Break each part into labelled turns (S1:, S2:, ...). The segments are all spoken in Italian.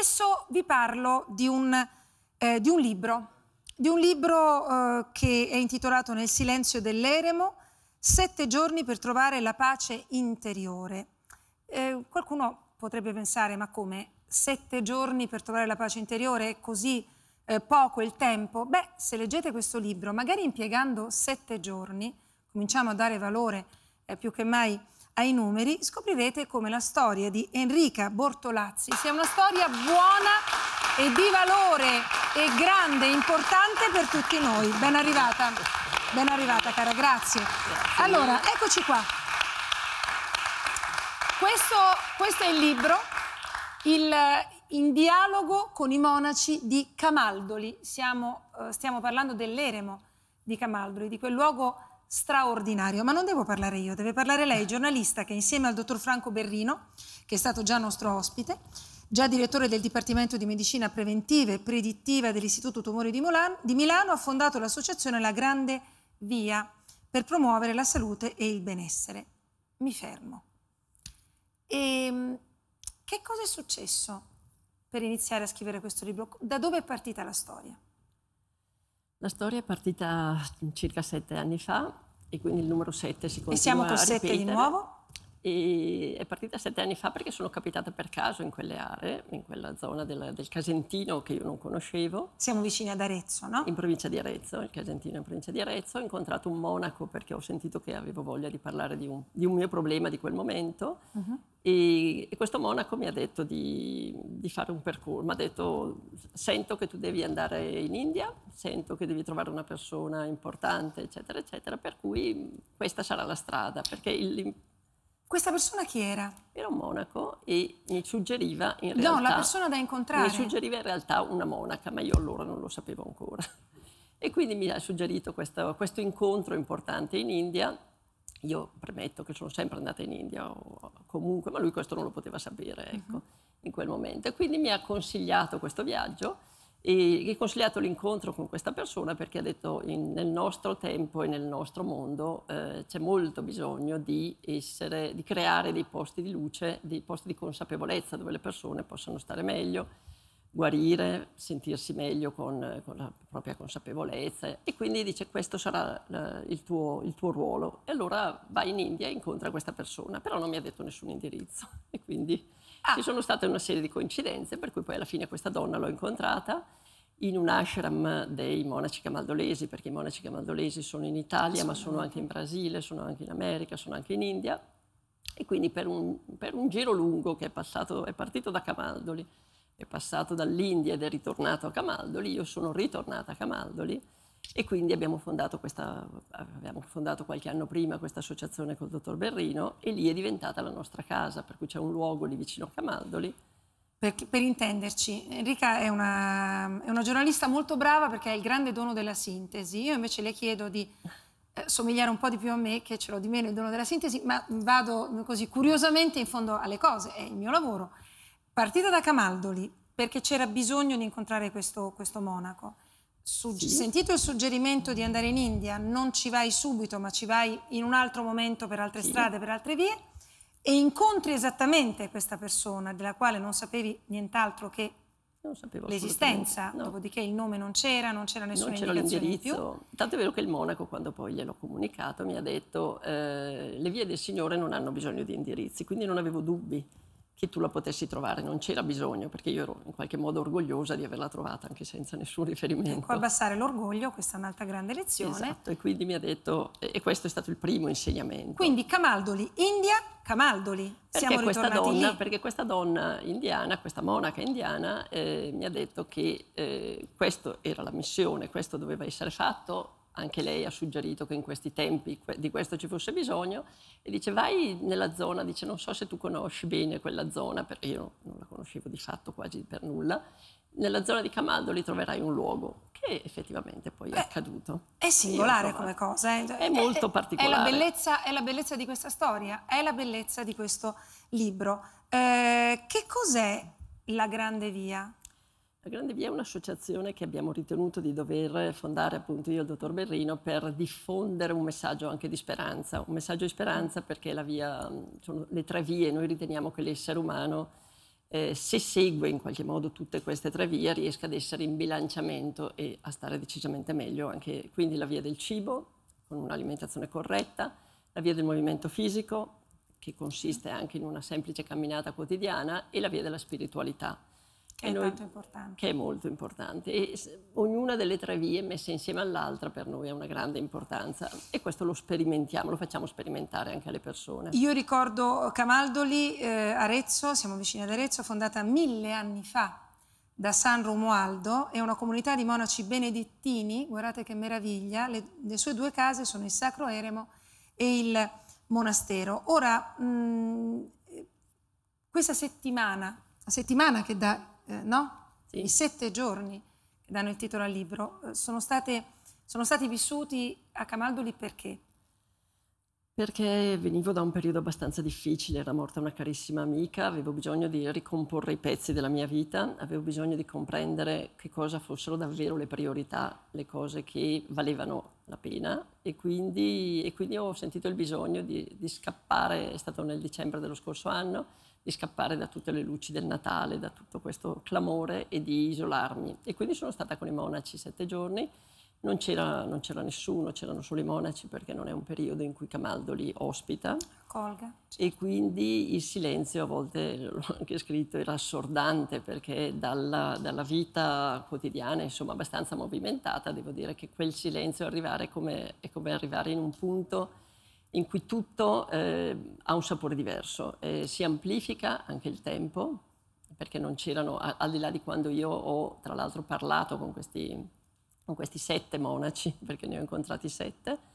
S1: Adesso vi parlo di un, eh, di un libro, di un libro eh, che è intitolato Nel silenzio dell'eremo, Sette giorni per trovare la pace interiore. Eh, qualcuno potrebbe pensare, ma come? Sette giorni per trovare la pace interiore? È così eh, poco il tempo? Beh, se leggete questo libro, magari impiegando sette giorni, cominciamo a dare valore eh, più che mai ai numeri, scoprirete come la storia di Enrica Bortolazzi sia una storia buona e di valore e grande e importante per tutti noi. Ben arrivata, ben arrivata cara, grazie. grazie. Allora, eccoci qua. Questo, questo è il libro, il, in dialogo con i monaci di Camaldoli. Siamo, eh, stiamo parlando dell'eremo di Camaldoli, di quel luogo straordinario, ma non devo parlare io, deve parlare lei, giornalista che insieme al dottor Franco Berrino, che è stato già nostro ospite, già direttore del Dipartimento di Medicina Preventiva e Predittiva dell'Istituto Tumori di, Molan, di Milano, ha fondato l'associazione La Grande Via per promuovere la salute e il benessere. Mi fermo. E ehm, che cosa è successo per iniziare a scrivere questo libro? Da dove è partita la storia?
S2: La storia è partita mm, circa sette anni fa e quindi il numero 7 si continua E siamo con 7 di nuovo? E è partita sette anni fa perché sono capitata per caso in quelle aree, in quella zona del, del Casentino che io non conoscevo. Siamo vicini ad Arezzo, no? In provincia di Arezzo, il Casentino in provincia di Arezzo. Ho incontrato un monaco perché ho sentito che avevo voglia di parlare di un, di un mio problema di quel momento. Uh-huh. E, e, questo monaco mi ha detto di, di fare un percorso, mi ha detto sento che tu devi andare in India, sento che devi trovare una persona importante, eccetera, eccetera, per cui questa sarà la strada, perché il, questa persona chi era? Era un monaco e mi suggeriva in realtà... No, la persona
S1: da incontrare. Mi suggeriva
S2: in realtà una monaca, ma io allora non lo sapevo ancora. E quindi mi ha suggerito questo, questo incontro importante in India. Io premetto che sono sempre andata in India comunque, ma lui questo non lo poteva sapere, ecco, uh-huh. in quel momento. E quindi mi ha consigliato questo viaggio e riconciliato l'incontro con questa persona perché ha detto in, nel nostro tempo e nel nostro mondo eh, c'è molto bisogno di, essere, di, creare dei posti di luce, dei posti di consapevolezza dove le persone possano stare meglio, guarire, sentirsi meglio con, con la propria consapevolezza e quindi dice questo sarà la, eh, il, tuo, il tuo ruolo e allora vai in India e incontra questa persona, però non mi ha detto nessun indirizzo e quindi Ah. Ci sono state una serie di coincidenze, per cui poi alla fine questa donna l'ho incontrata in un ashram dei monaci camaldolesi, perché i monaci camaldolesi sono in Italia, sono ma sono anche in Brasile, sono anche in America, sono anche in India. E quindi per un, per un giro lungo che è, passato, è partito da Camaldoli, è passato dall'India ed è ritornato a Camaldoli, io sono ritornata a Camaldoli e quindi abbiamo fondato, questa, abbiamo fondato, qualche anno prima questa associazione col dottor Berrino e lì è diventata la nostra casa, per cui c'è un luogo lì vicino a Camaldoli.
S1: Per, per intenderci, Enrica è una, è una, giornalista molto brava perché ha il grande dono della sintesi. Io invece le chiedo di eh, somigliare un po' di più a me, che ce l'ho di meno il dono della sintesi, ma vado così curiosamente in fondo alle cose, è il mio lavoro. Partita da Camaldoli perché c'era bisogno di incontrare questo, questo monaco Sugge- sì. Sentito il suggerimento di andare in India, non ci vai subito, ma ci vai in un altro momento per altre sì. strade, per altre vie, e incontri esattamente questa persona della quale non sapevi nient'altro che l'esistenza, no. dopodiché il nome non c'era, non c'era nessuna non c'era l'indirizzo.
S2: Tanto è vero che il monaco, quando poi gliel'ho comunicato, mi ha detto eh, le vie del Signore non hanno bisogno di indirizzi, quindi non avevo dubbi che tu la potessi trovare, non c'era bisogno perché io ero in qualche modo orgogliosa di averla trovata anche senza nessun riferimento. Ecco,
S1: abbassare l'orgoglio, questa è un'altra grande lezione. Esatto, e quindi
S2: mi ha detto, e questo è stato il primo insegnamento.
S1: Quindi Camaldoli, India, Camaldoli, perché siamo questa donna, lì.
S2: Perché questa donna indiana, questa monaca indiana, eh, mi ha detto che eh, questa era la missione, questo doveva essere fatto, anche lei ha suggerito che in questi tempi di questo ci fosse bisogno, e dice vai nella zona, dice non so se tu conosci bene quella zona, perché io non la conoscevo di fatto quasi per nulla, nella zona di Camaldoli troverai un luogo che effettivamente poi è eh, accaduto. È singolare come cosa. Eh? È, è molto è, particolare. È la,
S1: bellezza, è la, bellezza, di questa storia, è la bellezza di questo libro. Eh, che cos'è la grande via?
S2: La Grande Via è un'associazione che abbiamo ritenuto di dover fondare appunto io e il dottor Berrino per diffondere un messaggio anche di speranza, un messaggio di speranza perché la via, sono le tre vie, noi riteniamo che l'essere umano eh, se segue in qualche modo tutte queste tre vie riesca ad essere in bilanciamento e a stare decisamente meglio anche quindi la via del cibo con un'alimentazione corretta, la via del movimento fisico che consiste anche in una semplice camminata quotidiana e la via della spiritualità che è, noi, che è molto importante. E ognuna delle tre vie messe insieme all'altra per noi ha una grande importanza e questo lo sperimentiamo, lo facciamo sperimentare anche alle persone. Io
S1: ricordo Camaldoli, eh, Arezzo, siamo vicini ad Arezzo, fondata mille anni fa da San Romualdo, è una comunità di monaci benedettini, guardate che meraviglia, le, le sue due case sono il Sacro Eremo e il monastero. Ora, mh, mm, questa settimana, la settimana che da eh, no? Sì. I sette giorni che danno il titolo al libro eh, sono, state, sono stati vissuti a Camaldoli perché?
S2: Perché venivo da un periodo abbastanza difficile, era morta una carissima amica, avevo bisogno di ricomporre i pezzi della mia vita, avevo bisogno di comprendere che cosa fossero davvero le priorità, le cose che valevano la pena e quindi, e quindi ho sentito il bisogno di, di scappare, è stato nel dicembre dello scorso anno, di scappare da tutte le luci del Natale, da tutto questo clamore e di isolarmi. E quindi sono stata con i monaci sette giorni, non c'era, non c'era nessuno, c'erano solo i monaci perché non è un periodo in cui Camaldoli ospita. Colga. E quindi il silenzio a volte, l'ho anche scritto, era assordante perché dalla, dalla vita quotidiana, insomma abbastanza movimentata, devo dire che quel silenzio arrivare come, è come arrivare in un punto in cui tutto eh, ha un sapore diverso, eh, si amplifica anche il tempo, perché non c'erano, al di là di quando io ho tra l'altro parlato con questi, con questi sette monaci, perché ne ho incontrati sette,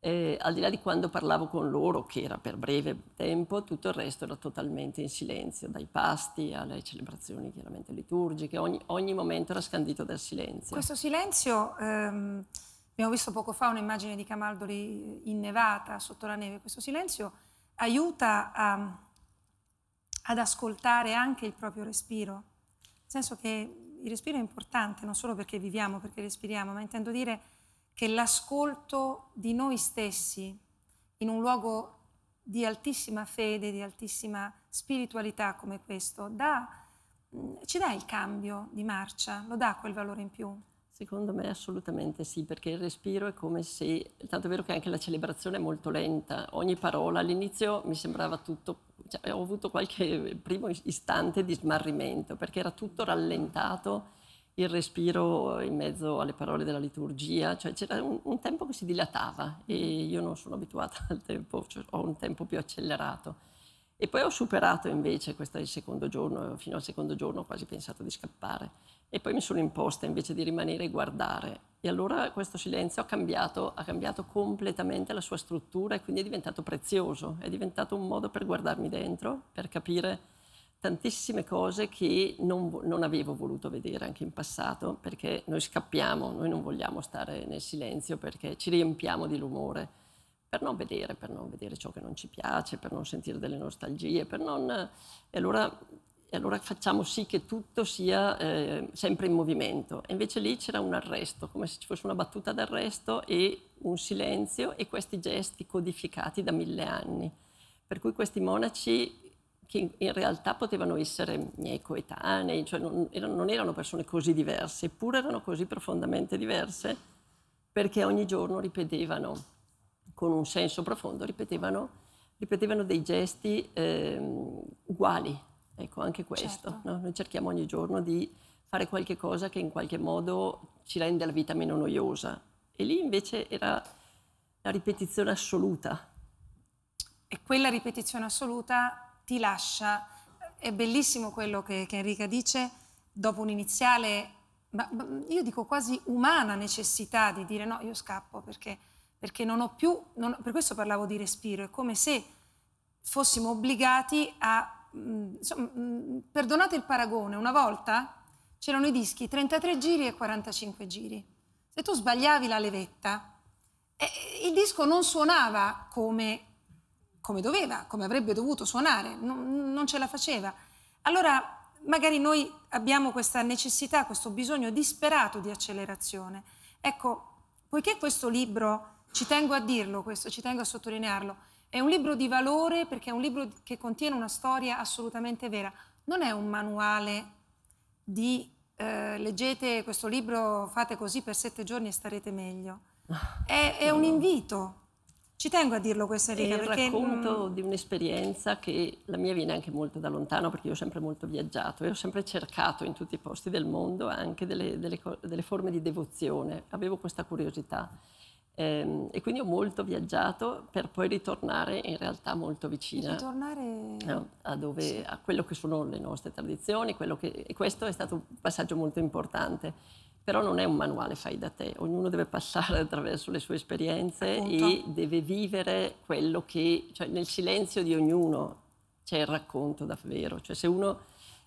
S2: eh, al di là di quando parlavo con loro, che era per breve tempo, tutto il resto era totalmente in silenzio, dai pasti alle celebrazioni chiaramente liturgiche, ogni, ogni momento era scandito dal silenzio. Questo
S1: silenzio... Ehm Abbiamo visto poco fa un'immagine di Camaldoli innevata sotto la neve. Questo silenzio aiuta a, ehm, ad ascoltare anche il proprio respiro, nel senso che il respiro è importante non solo perché viviamo, perché respiriamo, ma intendo dire che l'ascolto di noi stessi in un luogo di altissima fede, di altissima spiritualità come questo, dà, ci dà il cambio di marcia, lo dà quel valore in più.
S2: Secondo me assolutamente sì, perché il respiro è come se, tanto è vero che anche la celebrazione è molto lenta, ogni parola all'inizio mi sembrava tutto, cioè, ho avuto qualche primo istante di smarrimento, perché era tutto rallentato, il respiro in mezzo alle parole della liturgia, cioè c'era un, un tempo che si dilatava e io non sono abituata al tempo, cioè, ho un tempo più accelerato. E poi ho superato invece, questo è il secondo giorno, fino al secondo giorno ho quasi pensato di scappare e poi mi sono imposta invece di rimanere e guardare. E allora questo silenzio ha cambiato, ha cambiato completamente la sua struttura e quindi è diventato prezioso, è diventato un modo per guardarmi dentro, per capire tantissime cose che non, non, avevo voluto vedere anche in passato, perché noi scappiamo, noi non vogliamo stare nel silenzio perché ci riempiamo di rumore per non vedere, per non vedere ciò che non ci piace, per non sentire delle nostalgie, per non... E allora e allora facciamo sì che tutto sia eh, sempre in movimento. E invece lì c'era un arresto, come se ci fosse una battuta d'arresto e un silenzio e questi gesti codificati da mille anni. Per cui questi monaci che in realtà potevano essere miei coetanei, cioè non erano, non erano persone così diverse, eppure erano così profondamente diverse perché ogni giorno ripetevano, con un senso profondo, ripetevano, ripetevano dei gesti eh, uguali, Ecco, anche questo. Certo. No? Noi cerchiamo ogni giorno di fare qualche cosa che in qualche modo ci rende la vita meno noiosa. E lì invece era la ripetizione assoluta.
S1: E quella ripetizione assoluta ti lascia, è bellissimo quello che, che Enrica dice, dopo un'iniziale, ma, ma, io dico quasi umana necessità di dire no, io scappo perché, perché non ho più, non, per questo parlavo di respiro, è come se fossimo obbligati a Mm, insomma, mm, perdonate il paragone, una volta c'erano i dischi 33 giri e 45 giri. Se tu sbagliavi la levetta, eh, il disco non suonava come, come, doveva, come avrebbe dovuto suonare, non, non ce la faceva. Allora, magari noi abbiamo questa necessità, questo bisogno disperato di accelerazione. Ecco, poiché questo libro, ci tengo a dirlo, questo, ci tengo a sottolinearlo, è un libro di valore perché è un libro che contiene una storia assolutamente vera. Non è un manuale di eh, leggete questo libro, fate così per sette giorni e starete meglio. Ah, è, è un
S2: invito.
S1: Ci tengo a dirlo questo Enrica. È il perché... racconto
S2: di un'esperienza che la mia viene anche molto da lontano perché io ho sempre molto viaggiato e ho sempre cercato in tutti i posti del mondo anche delle, delle, delle forme di devozione. Avevo questa curiosità. Ehm, e quindi ho molto viaggiato per poi ritornare in realtà molto vicina
S1: ritornare... no,
S2: a, dove, sì. a, quello che sono le nostre tradizioni, che, e questo è stato un passaggio molto importante. Però non è un manuale fai da te, ognuno deve passare attraverso le sue esperienze Appunto. e deve vivere quello che, cioè nel silenzio di ognuno c'è il racconto davvero, cioè se uno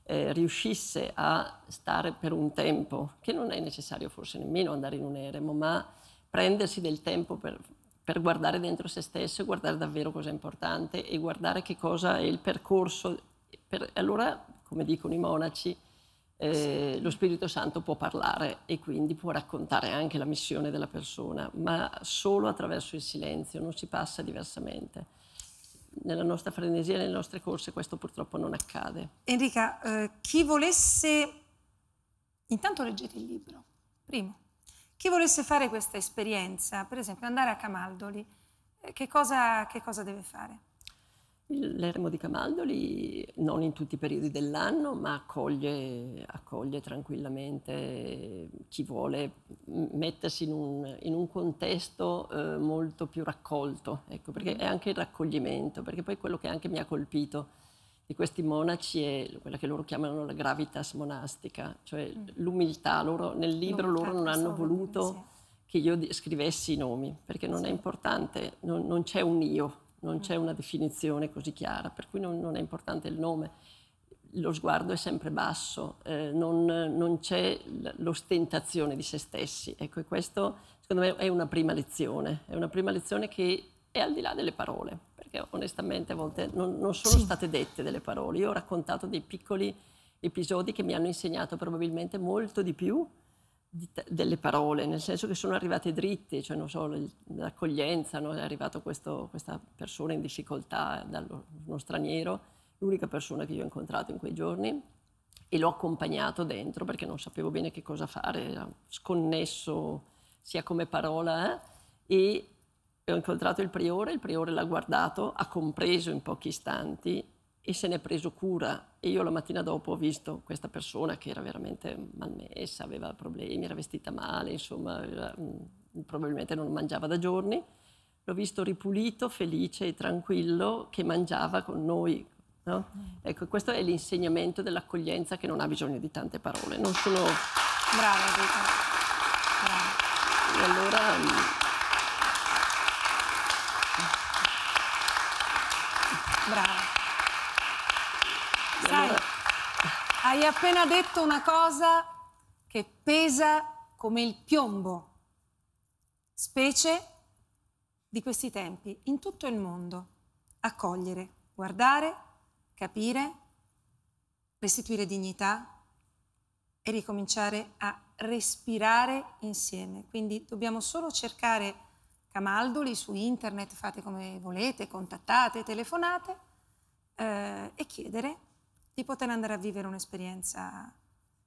S2: eh, riuscisse a stare per un tempo, che non è necessario forse nemmeno andare in un eremo, ma prendersi del tempo per, per guardare dentro se stesso, guardare davvero cosa è importante e guardare che cosa è il percorso. Per, allora, come dicono i monaci, eh, sì. lo Spirito Santo può parlare e quindi può raccontare anche la missione della persona, ma solo attraverso il silenzio, non si passa diversamente nella nostra frenesia, nelle nostre corse, questo purtroppo non accade.
S1: Enrica, eh, chi volesse, intanto leggete il libro, primo, chi volesse fare questa esperienza, per esempio andare a Camaldoli, eh, che cosa, che cosa deve fare?
S2: L'eremo di Camaldoli non in tutti i periodi dell'anno, ma accoglie, accoglie tranquillamente chi vuole mettersi in un, in un contesto eh, molto più raccolto, ecco, perché mm. è anche il raccoglimento, perché poi quello che anche mi ha colpito di questi monaci è quella che loro chiamano la gravitas monastica, cioè mm. l'umiltà. Loro, nel libro l'umiltà loro non hanno voluto sì. che io scrivessi i nomi, perché non sì. è importante, non, non, c'è un io, non mm. c'è una definizione così chiara, per cui non, non, è importante il nome. Lo sguardo è sempre basso, eh, non, non, c'è l'ostentazione di se stessi. Ecco, e questo secondo me è una prima lezione, è una prima lezione che è al di là delle parole perché onestamente a volte non, non sono sì. state dette delle parole. Io ho raccontato dei piccoli episodi che mi hanno insegnato probabilmente molto di più di te, delle parole, nel senso che sono arrivate dritte, cioè non so, l'accoglienza, no? è arrivata questa persona in difficoltà dallo, uno straniero, l'unica persona che io ho incontrato in quei giorni e l'ho accompagnato dentro perché non sapevo bene che cosa fare, era sconnesso sia come parola eh? e ho incontrato il priore, il priore l'ha guardato, ha compreso in pochi istanti e se ne è preso cura. E io la mattina dopo ho visto questa persona che era veramente malmessa, aveva problemi, era vestita male, insomma, era, mh, mm, probabilmente non mangiava da giorni. L'ho visto ripulito, felice e tranquillo, che mangiava con noi. No? Mm. Ecco, questo è l'insegnamento dell'accoglienza che non ha bisogno di tante parole. Non sono...
S1: Brava, Rita. Brava.
S2: E allora... Mm, Brava. Sai,
S1: hai appena detto una cosa che pesa come il piombo, specie di questi tempi, in tutto il mondo. Accogliere, guardare, capire, restituire dignità e ricominciare a respirare insieme. Quindi dobbiamo solo cercare Camaldoli su internet, fate come volete, contattate, telefonate eh, e chiedere di poter andare a vivere un'esperienza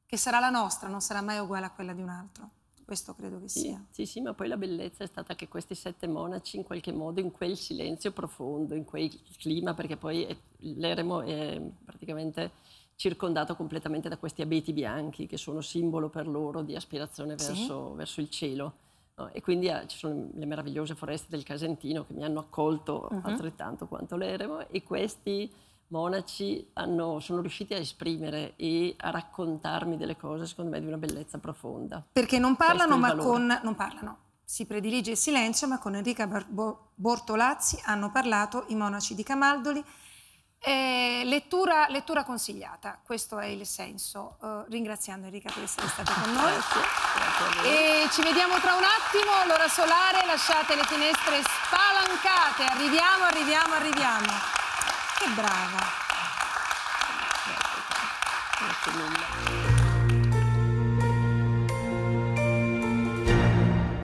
S1: che sarà la nostra, non sarà mai uguale a quella di un altro.
S2: Questo credo che sia. Sì, sì, ma poi la bellezza è stata che questi sette monaci, in qualche modo, in quel silenzio profondo, in quel clima, perché poi è, l'eremo è praticamente circondato completamente da questi abeti bianchi che sono simbolo per loro di aspirazione verso, sì. verso il cielo No? E quindi eh, ci sono le meravigliose foreste del Casentino che mi hanno accolto uh-huh. altrettanto quanto l'eremo e questi monaci hanno, sono riusciti a esprimere e a raccontarmi delle cose, secondo me, di una bellezza profonda.
S1: Perché non parlano, ma con... Non parlano. Si predilige il silenzio, ma con Enrica Bortolazzi hanno parlato i monaci di Camaldoli eh, lettura, lettura, consigliata, questo è il senso. Uh, ringraziando Enrica per essere stata con noi. Grazie. E ci vediamo tra un attimo, l'ora solare, lasciate le finestre spalancate. Arriviamo, arriviamo, arriviamo. Che brava.